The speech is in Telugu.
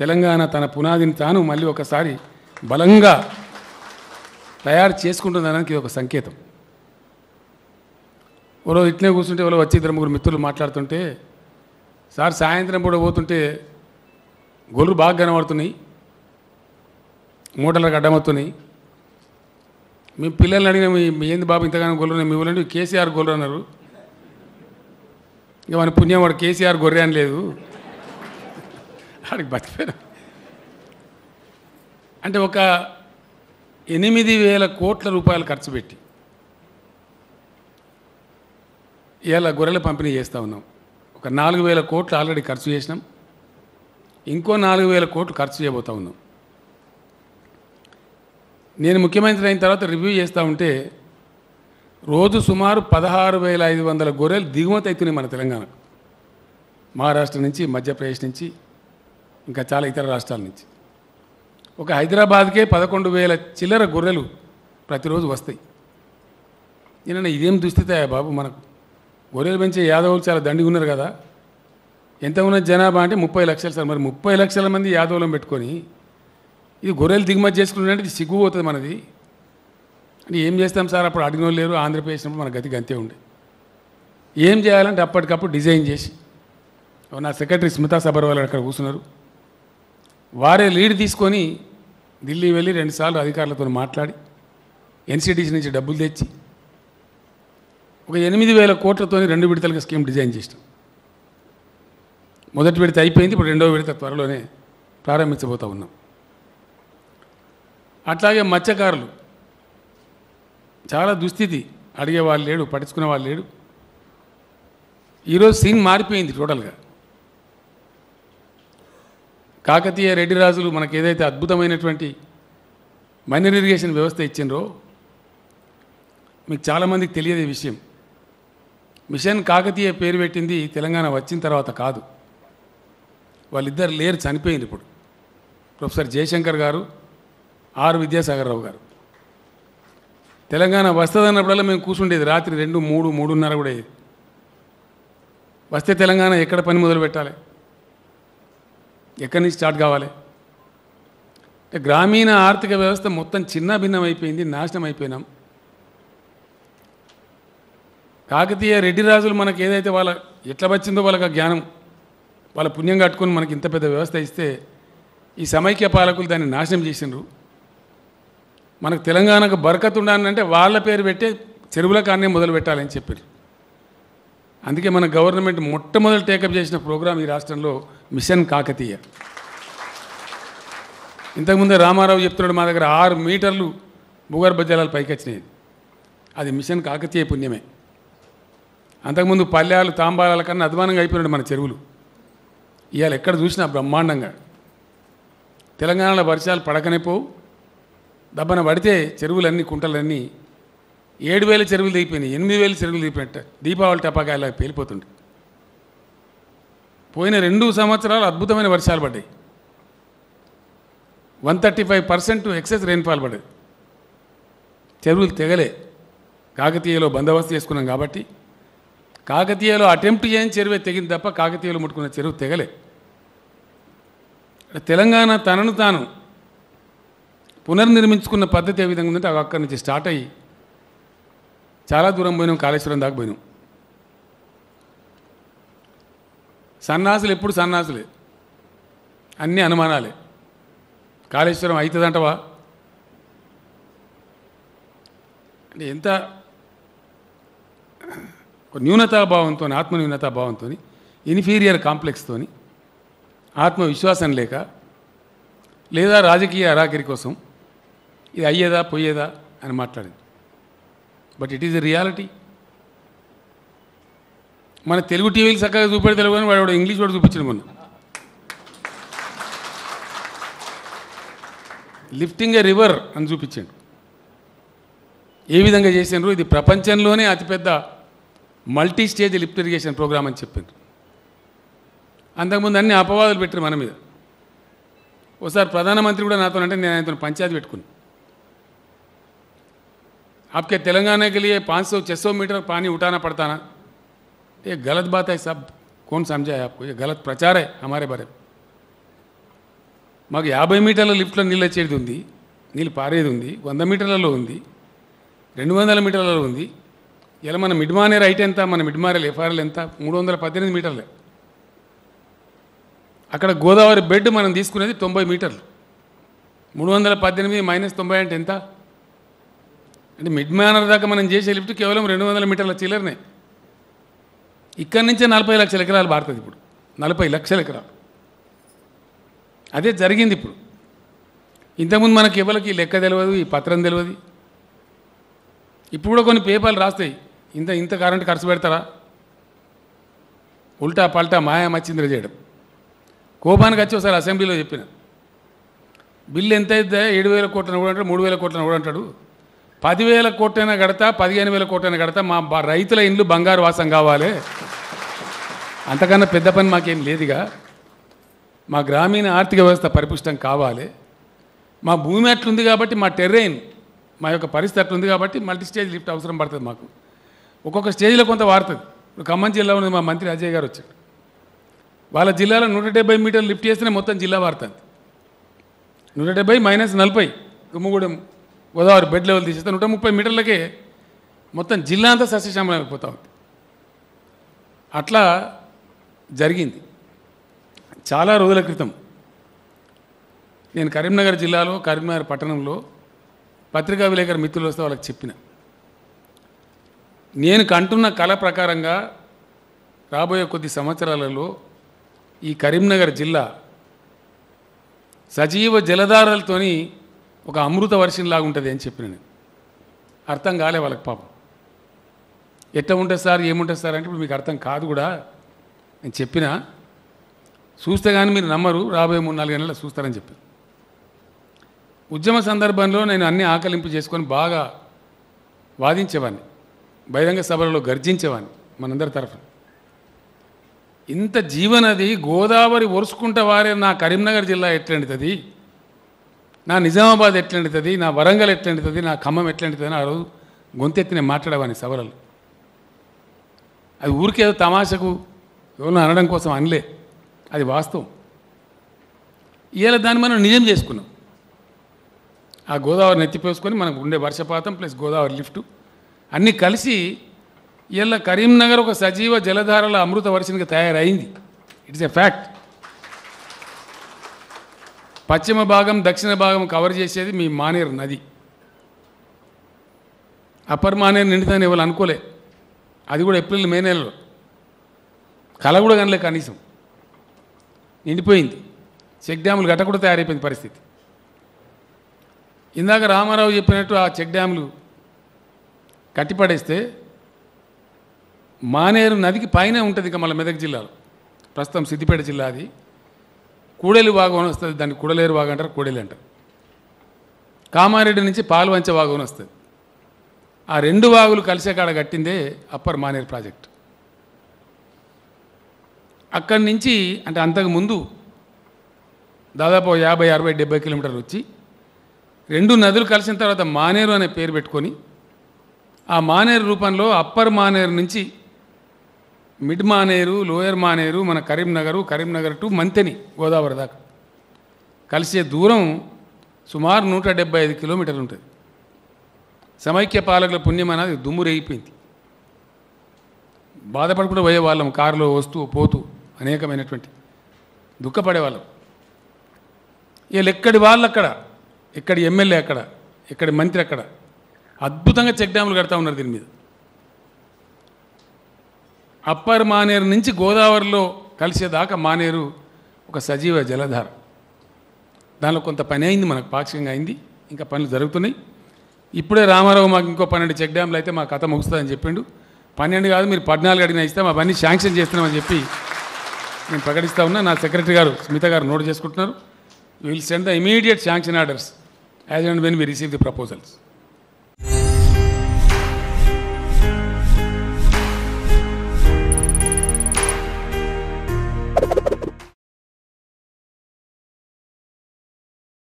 తెలంగాణ తన పునాదిని తాను మళ్ళీ ఒకసారి బలంగా తయారు చేసుకుంటుందనడానికి ఇది ఒక సంకేతం ఎవరో ఇట్నే కూర్చుంటే ఎవరో వచ్చి ఇద్దరు ముగ్గురు మిత్రులు మాట్లాడుతుంటే సార్ సాయంత్రం పూట పోతుంటే గొర్రు బాగా కనబడుతున్నాయి మూటలకు అడ్డమవుతున్నాయి మీ పిల్లల్ని అడిగిన మీ ఏంది బాబు ఇంతగానో గొర్రె మీ ఊళ్ళంటే కేసీఆర్ గొర్రె అన్నారు ఇక మన పుణ్యం వాడు కేసీఆర్ గొర్రె అని లేదు వాడికి బతికిపోయినా అంటే ఒక ఎనిమిది వేల కోట్ల రూపాయలు ఖర్చు పెట్టి ఇలా గొర్రెల పంపిణీ చేస్తూ ఉన్నాం ఒక నాలుగు వేల కోట్లు ఆల్రెడీ ఖర్చు చేసినాం ఇంకో నాలుగు వేల కోట్లు ఖర్చు చేయబోతూ ఉన్నాం నేను ముఖ్యమంత్రి అయిన తర్వాత రివ్యూ చేస్తూ ఉంటే రోజు సుమారు పదహారు వేల ఐదు వందల గొర్రెలు దిగుమతి అవుతున్నాయి మన తెలంగాణ మహారాష్ట్ర నుంచి మధ్యప్రదేశ్ నుంచి ఇంకా చాలా ఇతర రాష్ట్రాల నుంచి ఒక హైదరాబాద్కే పదకొండు వేల చిల్లర గొర్రెలు ప్రతిరోజు వస్తాయి నేనన్నా ఇదేం దుస్థితాయా బాబు మనకు గొర్రెలు పెంచే యాదవులు చాలా దండిగా ఉన్నారు కదా ఎంత ఉన్న జనాభా అంటే ముప్పై లక్షలు సార్ మరి ముప్పై లక్షల మంది యాదవులను పెట్టుకొని ఇది గొర్రెలు దిగుమతి చేసుకుంటుంటే ఇది సిగ్గుపోతుంది మనది అంటే ఏం చేస్తాం సార్ అప్పుడు అడిగిన లేరు ఆంధ్రప్రదేశ్ మన గతి గంతే ఉండే ఏం చేయాలంటే అప్పటికప్పుడు డిజైన్ చేసి నా సెక్రటరీ స్మితా సబర్వాల్ అక్కడ కూర్చున్నారు వారే లీడ్ తీసుకొని ఢిల్లీ వెళ్ళి రెండుసార్లు అధికారులతో మాట్లాడి ఎన్సీటీసీ నుంచి డబ్బులు తెచ్చి ఒక ఎనిమిది వేల కోట్లతో రెండు విడతలుగా స్కీమ్ డిజైన్ చేసినాం మొదటి విడత అయిపోయింది ఇప్పుడు రెండో విడత త్వరలోనే ప్రారంభించబోతూ ఉన్నాం అట్లాగే మత్స్యకారులు చాలా దుస్థితి అడిగేవాళ్ళు లేడు పట్టించుకునే వాళ్ళు లేడు ఈరోజు సీన్ మారిపోయింది టోటల్గా కాకతీయ రెడ్డి రాజులు మనకు ఏదైతే అద్భుతమైనటువంటి మైనర్ ఇరిగేషన్ వ్యవస్థ ఇచ్చిండ్రో మీకు చాలామందికి ఈ విషయం మిషన్ కాకతీయ పేరు పెట్టింది తెలంగాణ వచ్చిన తర్వాత కాదు వాళ్ళిద్దరు లేరు చనిపోయింది ఇప్పుడు ప్రొఫెసర్ జయశంకర్ గారు ఆర్ విద్యాసాగర్ రావు గారు తెలంగాణ వస్తుందన్నప్పుడల్లా మేము కూర్చుండేది రాత్రి రెండు మూడు మూడున్నర కూడా వస్తే తెలంగాణ ఎక్కడ పని మొదలు పెట్టాలి ఎక్కడి నుంచి స్టార్ట్ కావాలి అంటే గ్రామీణ ఆర్థిక వ్యవస్థ మొత్తం చిన్న భిన్నం అయిపోయింది నాశనం అయిపోయినాం కాకతీయ రెడ్డి రాజులు మనకు ఏదైతే వాళ్ళ ఎట్లా వచ్చిందో వాళ్ళకి జ్ఞానం వాళ్ళ పుణ్యం కట్టుకొని మనకి ఇంత పెద్ద వ్యవస్థ ఇస్తే ఈ సమైక్య పాలకులు దాన్ని నాశనం చేసిండ్రు మనకు తెలంగాణకు బరకత్ ఉండాలంటే వాళ్ళ పేరు పెట్టే చెరువుల కాన్నే మొదలు పెట్టాలని చెప్పారు అందుకే మన గవర్నమెంట్ మొట్టమొదటి టేకప్ చేసిన ప్రోగ్రాం ఈ రాష్ట్రంలో మిషన్ కాకతీయ ఇంతకుముందే రామారావు చెప్తున్నాడు మా దగ్గర ఆరు మీటర్లు భూగర్భ జలాలు పైకి వచ్చినాయి అది మిషన్ కాకతీయ పుణ్యమే అంతకుముందు పల్లెలు తాంబాలాల కన్నా అధ్వానంగా అయిపోయినాడు మన చెరువులు ఇవాళ ఎక్కడ చూసినా బ్రహ్మాండంగా తెలంగాణలో వర్షాలు పడకనే పోవు దబ్బన పడితే చెరువులన్నీ కుంటలన్నీ ఏడు వేల చెరువులు దిగిపోయినాయి ఎనిమిది వేల చెరువులు దిగిపోయినట్ట దీపావళి టపాకాయలు పేలిపోతుండే పోయిన రెండు సంవత్సరాలు అద్భుతమైన వర్షాలు పడ్డాయి one thirty five percent excess rainfall పడేది చెరువులు తెగలే కాకతీయలో బందోబస్తు చేసుకున్నాం కాబట్టి కాకతీయలో అటెంప్ట్ చేయని చెరువే తెగింది తప్ప కాకతీయలు ముట్టుకున్న చెరువు తెగలే తెలంగాణ తనను తాను పునర్నిర్మించుకున్న పద్ధతి ఏ విధంగా ఉందంటే అక్కడి నుంచి స్టార్ట్ అయ్యి చాలా దూరం పోయినాం కాళేశ్వరం దాకా పోయినాం సన్నాసులు ఎప్పుడు సన్నాసులే అన్నీ అనుమానాలే కాళేశ్వరం అవుతుందంటవా అంటే ఎంత న్యూనతాభావంతో ఆత్మ న్యూనతాభావంతో ఇన్ఫీరియర్ కాంప్లెక్స్తో ఆత్మవిశ్వాసం లేక లేదా రాజకీయ అరాకరి కోసం ఇది అయ్యేదా పోయేదా అని మాట్లాడింది but it is a reality మన తెలుగు టీవీలు చక్కగా తెలుగు కానీ వాడు ఇంగ్లీష్ వాడు చూపించాడు మొన్న లిఫ్టింగ్ ఏ రివర్ అని చూపించాడు ఏ విధంగా చేశారు ఇది ప్రపంచంలోనే అతిపెద్ద multi stage lift irrigation program అని చెప్పారు అంతకుముందు అన్ని అపవాదాలు పెట్టారు మన మీద ఒకసారి ప్రధానమంత్రి కూడా నాతో అంటే నేను ఆయనతో పంచాయతీ పెట్టుకున్నాను आपके తెలంగాణకి के लिए 500 600 मीटर पानी उठाना पड़ता ना ये गलत बात है सब कौन समझा है आपको ये गलत प्रचार మాకు యాభై మీటర్ల లిఫ్ట్లో నీళ్ళు వచ్చేది ఉంది నీళ్ళు పారేది ఉంది వంద మీటర్లలో ఉంది రెండు వందల మీటర్లలో ఉంది ఇలా మన మిడ్మానే రైట్ ఎంత మన మిడ్మారేలు ఎఫ్ఆర్ఎల్ ఎంత మూడు వందల పద్దెనిమిది మీటర్లే అక్కడ గోదావరి బెడ్ మనం తీసుకునేది తొంభై మీటర్లు మూడు వందల పద్దెనిమిది మైనస్ తొంభై అంటే ఎంత అంటే మిడ్ మేనర్ దాకా మనం చేసే లిఫ్ట్ కేవలం రెండు వందల మీటర్ల చిల్లరనే ఇక్కడి నుంచే నలభై లక్షల ఎకరాలు పారుతుంది ఇప్పుడు నలభై లక్షల ఎకరాలు అదే జరిగింది ఇప్పుడు ఇంతకుముందు మనకి ఎవరికి లెక్క తెలియదు ఈ పత్రం తెలియదు ఇప్పుడు కూడా కొన్ని పేపర్లు రాస్తాయి ఇంత ఇంత కరెంట్ ఖర్చు పెడతారా ఉల్టా పల్టా మాయా మచ్చింద్ర చేయడం కోపానికి వచ్చి ఒకసారి అసెంబ్లీలో చెప్పిన బిల్లు ఎంత అయితే ఏడు వేల కోట్లను కూడా అంటాడు మూడు వేల కోట్లను కూడా అంటాడు పదివేల కోట్లైనా కడతా పదిహేను వేల కోట్లైనా కడతా మా రైతుల ఇండ్లు బంగారు వాసం కావాలి అంతకన్నా పెద్ద పని మాకేం లేదుగా మా గ్రామీణ ఆర్థిక వ్యవస్థ పరిపుష్టం కావాలి మా భూమి అట్లుంది కాబట్టి మా టెర్రెయిన్ మా యొక్క పరిస్థితి అట్లుంది కాబట్టి మల్టీ స్టేజ్ లిఫ్ట్ అవసరం పడుతుంది మాకు ఒక్కొక్క స్టేజ్లో కొంత వారుతుంది ఇప్పుడు ఖమ్మం జిల్లా ఉంది మా మంత్రి అజయ్ గారు వచ్చాడు వాళ్ళ జిల్లాలో నూట డెబ్బై మీటర్లు లిఫ్ట్ చేస్తేనే మొత్తం జిల్లా వారుతుంది నూట డెబ్బై మైనస్ నలభై గుమ్మగూడెం గోదావరి బెడ్ లెవెల్ తీసేస్తే నూట ముప్పై మీటర్లకే మొత్తం జిల్లా అంతా సస్యశ్యామలం అయిపోతూ ఉంది అట్లా జరిగింది చాలా రోజుల క్రితం నేను కరీంనగర్ జిల్లాలో కరీంనగర్ పట్టణంలో పత్రికా విలేకరు మిత్రులు వస్తే వాళ్ళకి చెప్పిన నేను కంటున్న కళ ప్రకారంగా రాబోయే కొద్ది సంవత్సరాలలో ఈ కరీంనగర్ జిల్లా సజీవ జలధారలతోని ఒక అమృత వర్షంలాగా ఉంటుంది అని చెప్పిన నేను అర్థం కాలే వాళ్ళకి పాపం ఎట్ట ఉంటుంది సార్ ఏముంటుంది సార్ అంటే మీకు అర్థం కాదు కూడా నేను చెప్పిన చూస్తే కానీ మీరు నమ్మరు రాబోయే మూడు నాలుగు నెలలు చూస్తారని చెప్పి ఉద్యమ సందర్భంలో నేను అన్ని ఆకలింపు చేసుకొని బాగా వాదించేవాడిని బహిరంగ సభలలో గర్జించేవాడిని మనందరి తరఫున ఇంత జీవనది గోదావరి ఒరుసుకుంటే వారే నా కరీంనగర్ జిల్లా ఎట్లాంటిది నా నిజామాబాద్ ఎట్లాంటిది నా వరంగల్ ఎట్లాంటిది నా ఖమ్మం ఎట్లాంటిది అని ఆ రోజు నేను మాట్లాడేవాని సవరలు అది ఊరికేదో తమాషకు ఎవరు అనడం కోసం అనలే అది వాస్తవం ఇవాళ దాన్ని మనం నిజం చేసుకున్నాం ఆ గోదావరి ఎత్తిపోసుకొని మనకు ఉండే వర్షపాతం ప్లస్ గోదావరి లిఫ్ట్ అన్నీ కలిసి ఇలా కరీంనగర్ ఒక సజీవ జలధారల అమృత వర్షనికి తయారైంది ఇట్స్ ఎ ఫ్యాక్ట్ పశ్చిమ భాగం దక్షిణ భాగం కవర్ చేసేది మీ మానేరు నది అప్పర్ మానేరు నిండుతాను ఇవాళ అనుకోలే అది కూడా ఏప్రిల్ మే నెలలో కల కూడా కనలే కనీసం నిండిపోయింది చెక్ డ్యాములు గట్ట కూడా తయారైపోయింది పరిస్థితి ఇందాక రామారావు చెప్పినట్టు ఆ చెక్ డ్యాములు కట్టిపడేస్తే మానేరు నదికి పైన ఉంటుంది ఇంకా మళ్ళీ మెదక్ జిల్లాలో ప్రస్తుతం సిద్దిపేట జిల్లా అది కూడలి వాగం వస్తుంది దాన్ని కూడలేరు వాగు అంటారు కూడలి అంటారు కామారెడ్డి నుంచి పాల్వంచ వాగం వస్తుంది ఆ రెండు వాగులు కలిసే కాడ కట్టిందే అప్పర్ మానేరు ప్రాజెక్ట్ అక్కడి నుంచి అంటే అంతకు ముందు దాదాపు యాభై అరవై డెబ్బై కిలోమీటర్లు వచ్చి రెండు నదులు కలిసిన తర్వాత మానేరు అనే పేరు పెట్టుకొని ఆ మానేరు రూపంలో అప్పర్ మానేరు నుంచి మిడ్ మానేరు లోయర్ మానేరు మన కరీంనగరు కరీంనగర్ టు మంతెని గోదావరి దాకా కలిసే దూరం సుమారు నూట డెబ్బై ఐదు కిలోమీటర్లు ఉంటుంది సమైక్య పాలకుల పుణ్యం అనేది దుమ్మురైపోయింది బాధపడకుండా పోయేవాళ్ళం కారులో వస్తూ పోతూ అనేకమైనటువంటి దుఃఖపడేవాళ్ళం వీళ్ళు ఎక్కడి వాళ్ళు అక్కడ ఎక్కడి ఎమ్మెల్యే అక్కడ ఎక్కడి మంత్రి అక్కడ అద్భుతంగా చెక్ డ్యాములు కడతా ఉన్నారు దీని మీద అప్పర్ మానేరు నుంచి గోదావరిలో కలిసేదాకా మానేరు ఒక సజీవ జలధార దానిలో కొంత పని అయింది మనకు పాక్షికంగా అయింది ఇంకా పనులు జరుగుతున్నాయి ఇప్పుడే రామారావు మాకు ఇంకో పన్నెండు చెక్ డ్యాంలు అయితే మా కథ ముగుస్తుందని చెప్పిండు పన్నెండు కాదు మీరు పద్నాలుగు అడిగిన ఇస్తే మా పని శాంక్షన్ చేస్తున్నామని చెప్పి నేను ప్రకటిస్తా ఉన్నా నా సెక్రటరీ గారు స్మిత గారు నోట్ చేసుకుంటున్నారు will send the immediate sanction orders as and when we receive the proposals